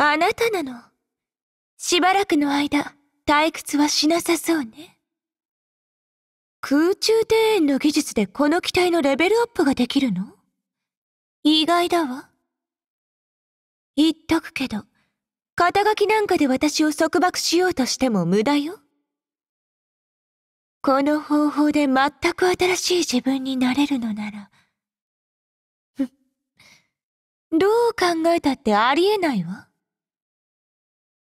あなたなの。しばらくの間、退屈はしなさそうね。空中庭園の技術でこの機体のレベルアップができるの意外だわ。言っとくけど、肩書きなんかで私を束縛しようとしても無駄よ。この方法で全く新しい自分になれるのなら、どう考えたってありえないわ。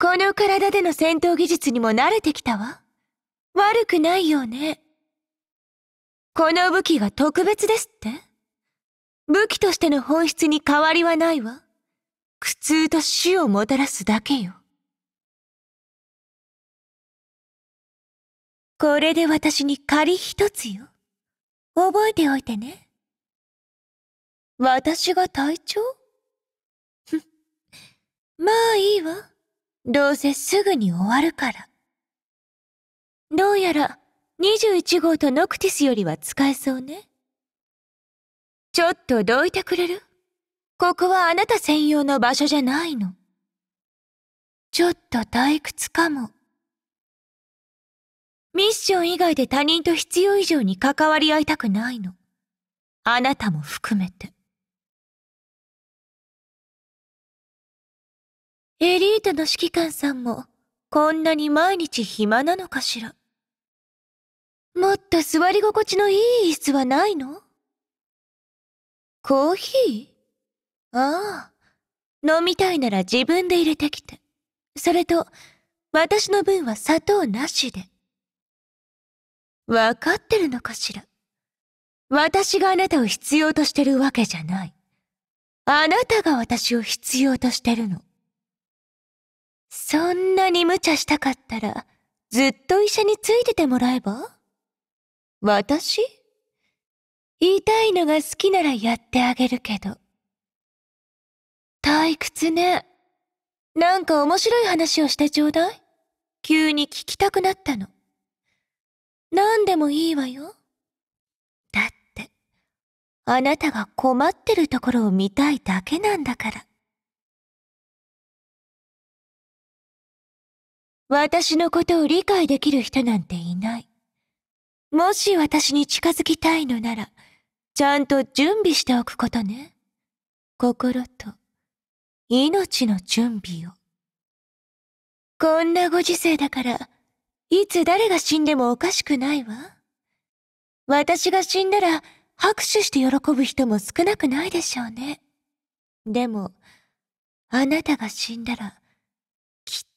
この体での戦闘技術にも慣れてきたわ。悪くないよね。この武器が特別ですって武器としての本質に変わりはないわ。苦痛と死をもたらすだけよ。これで私に仮一つよ。覚えておいてね。私が隊長 まあいいわ。どうせすぐに終わるから。どうやら21号とノクティスよりは使えそうね。ちょっとどいてくれるここはあなた専用の場所じゃないの。ちょっと退屈かも。ミッション以外で他人と必要以上に関わり合いたくないの。あなたも含めて。エリートの指揮官さんも、こんなに毎日暇なのかしら。もっと座り心地のいい椅子はないのコーヒーああ。飲みたいなら自分で入れてきて。それと、私の分は砂糖なしで。わかってるのかしら私があなたを必要としてるわけじゃない。あなたが私を必要としてるの。そんなに無茶したかったら、ずっと医者についててもらえば私言いたいのが好きならやってあげるけど。退屈ね。なんか面白い話をしてちょうだい。急に聞きたくなったの。何でもいいわよ。だって、あなたが困ってるところを見たいだけなんだから。私のことを理解できる人なんていない。もし私に近づきたいのなら、ちゃんと準備しておくことね。心と命の準備を。こんなご時世だから、いつ誰が死んでもおかしくないわ。私が死んだら拍手して喜ぶ人も少なくないでしょうね。でも、あなたが死んだら、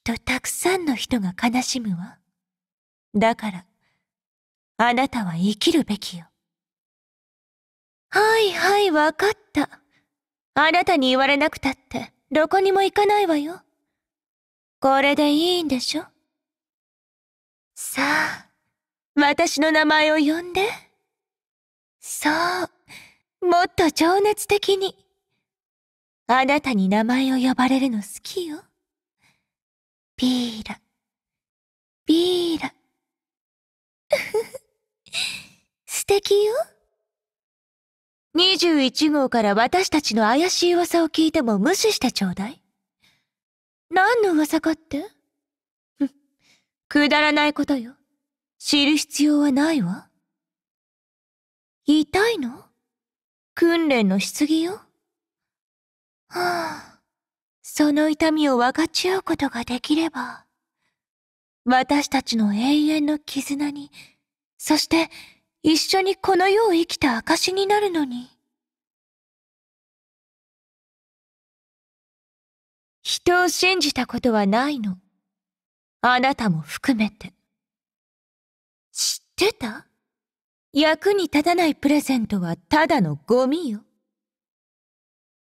とたくさんの人が悲しむわ。だから、あなたは生きるべきよ。はいはい、わかった。あなたに言われなくたって、どこにも行かないわよ。これでいいんでしょさあ、私の名前を呼んで。そう、もっと情熱的に。あなたに名前を呼ばれるの好きよ。ビール、ビール。素敵よ。21号から私たちの怪しい噂を聞いても無視してちょうだい。何の噂かって くだらないことよ。知る必要はないわ。痛いの訓練のしすぎよ。その痛みを分かち合うことができれば、私たちの永遠の絆に、そして一緒にこの世を生きた証になるのに。人を信じたことはないの。あなたも含めて。知ってた役に立たないプレゼントはただのゴミよ。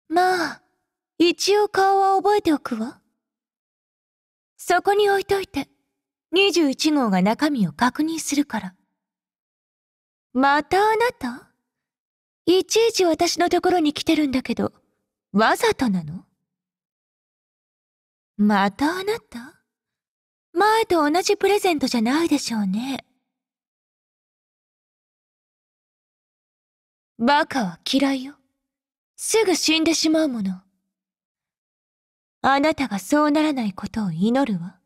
まあ、一応顔は覚えておくわ。そこに置いといて、21号が中身を確認するから。またあなたいちいち私のところに来てるんだけど、わざとなのまたあなた前と同じプレゼントじゃないでしょうね。バカは嫌いよ。すぐ死んでしまうもの。あなたがそうならないことを祈るわ。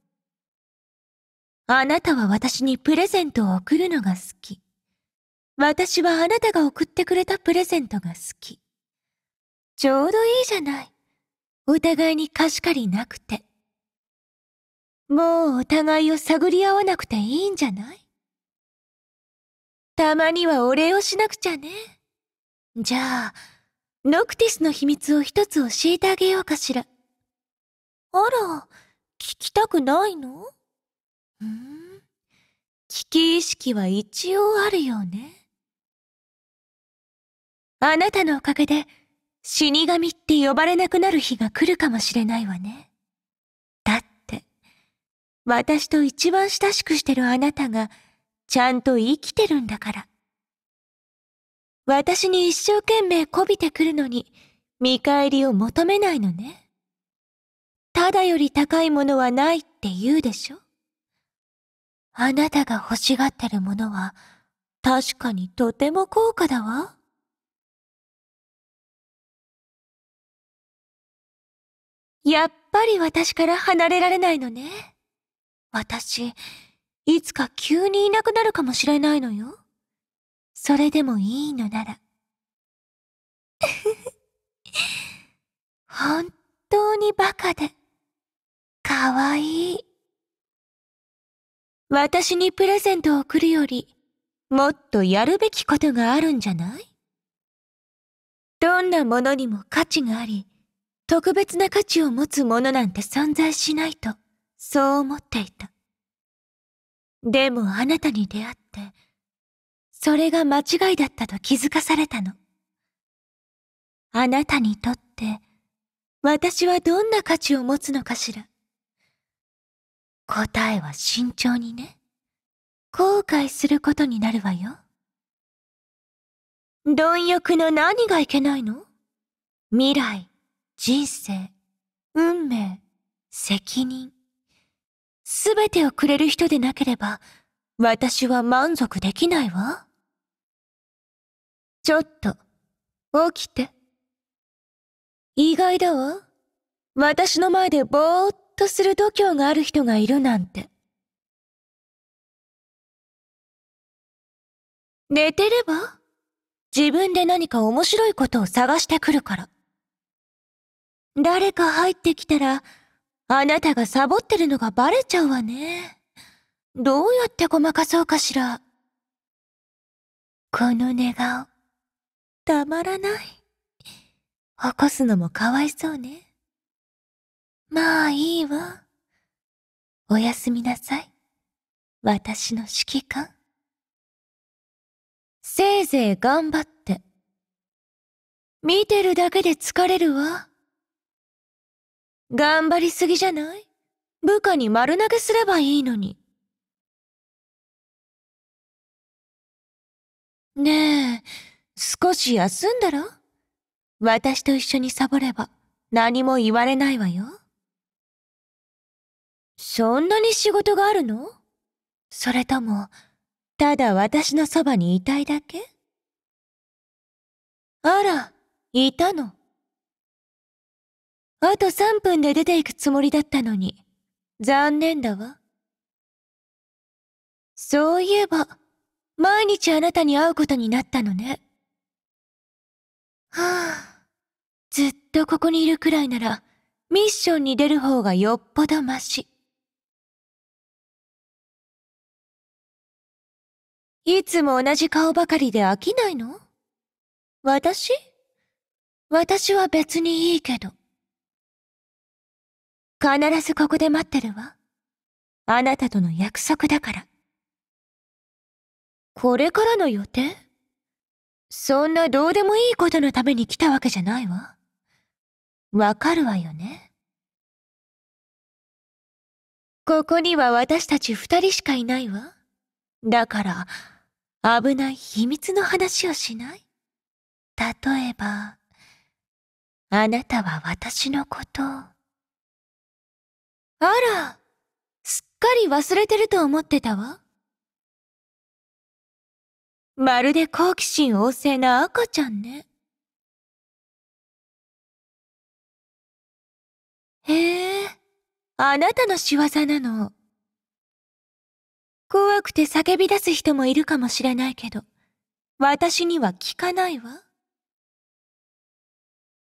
あなたは私にプレゼントを贈るのが好き。私はあなたが送ってくれたプレゼントが好き。ちょうどいいじゃない。お互いに貸し借りなくて。もうお互いを探り合わなくていいんじゃないたまにはお礼をしなくちゃね。じゃあ、ノクティスの秘密を一つ教えてあげようかしら。あら、聞きたくないのうん。危機意識は一応あるよね。あなたのおかげで死神って呼ばれなくなる日が来るかもしれないわね。だって、私と一番親しくしてるあなたがちゃんと生きてるんだから。私に一生懸命こびてくるのに見返りを求めないのね。ただより高いものはないって言うでしょあなたが欲しがってるものは、確かにとても高価だわ。やっぱり私から離れられないのね。私、いつか急にいなくなるかもしれないのよ。それでもいいのなら。本当にバカで。かわいい。私にプレゼントを送るより、もっとやるべきことがあるんじゃないどんなものにも価値があり、特別な価値を持つものなんて存在しないと、そう思っていた。でもあなたに出会って、それが間違いだったと気づかされたの。あなたにとって、私はどんな価値を持つのかしら。答えは慎重にね。後悔することになるわよ。貪欲の何がいけないの未来、人生、運命、責任。すべてをくれる人でなければ、私は満足できないわ。ちょっと、起きて。意外だわ。私の前でぼーっとする度胸がある人がいるなんて。寝てれば自分で何か面白いことを探してくるから。誰か入ってきたら、あなたがサボってるのがバレちゃうわね。どうやってごまかそうかしら。この寝顔、たまらない。起こすのもかわいそうね。まあいいわ。おやすみなさい。私の指揮官。せいぜい頑張って。見てるだけで疲れるわ。頑張りすぎじゃない部下に丸投げすればいいのに。ねえ、少し休んだら私と一緒にサボれば何も言われないわよ。そんなに仕事があるのそれとも、ただ私のそばにいたいだけあら、いたの。あと3分で出ていくつもりだったのに、残念だわ。そういえば、毎日あなたに会うことになったのね。はあ、ずっとここにいるくらいなら、ミッションに出る方がよっぽどマシ。いつも同じ顔ばかりで飽きないの私私は別にいいけど。必ずここで待ってるわ。あなたとの約束だから。これからの予定そんなどうでもいいことのために来たわけじゃないわ。わかるわよね。ここには私たち二人しかいないわ。だから、危ない秘密の話をしない例えば、あなたは私のこと。あら、すっかり忘れてると思ってたわ。まるで好奇心旺盛な赤ちゃんね。へえ、あなたの仕業なの。怖くて叫び出す人もいるかもしれないけど、私には聞かないわ。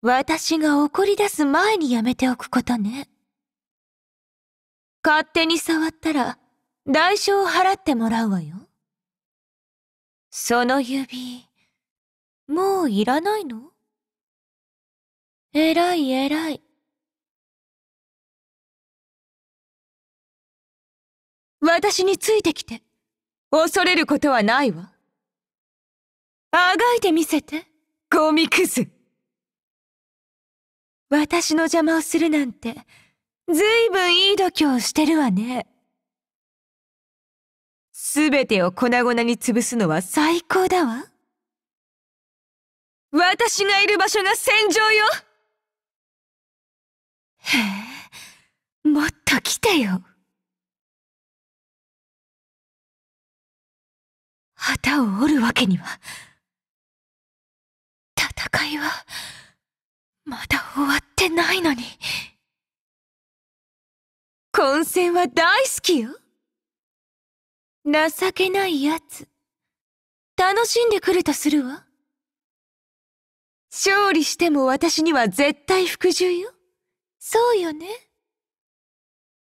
私が怒り出す前にやめておくことね。勝手に触ったら、代償を払ってもらうわよ。その指、もういらないの偉い偉い。私についてきて。恐れることはないわ。あがいてみせて、ゴミくず。私の邪魔をするなんて、ずいぶんいい度胸をしてるわね。すべてを粉々に潰すのは最高だわ。私がいる場所が戦場よへえ、もっと来てよ。旗を折るわけには戦いはまだ終わってないのに混戦は大好きよ情けないやつ楽しんでくるとするわ勝利しても私には絶対服従よそうよね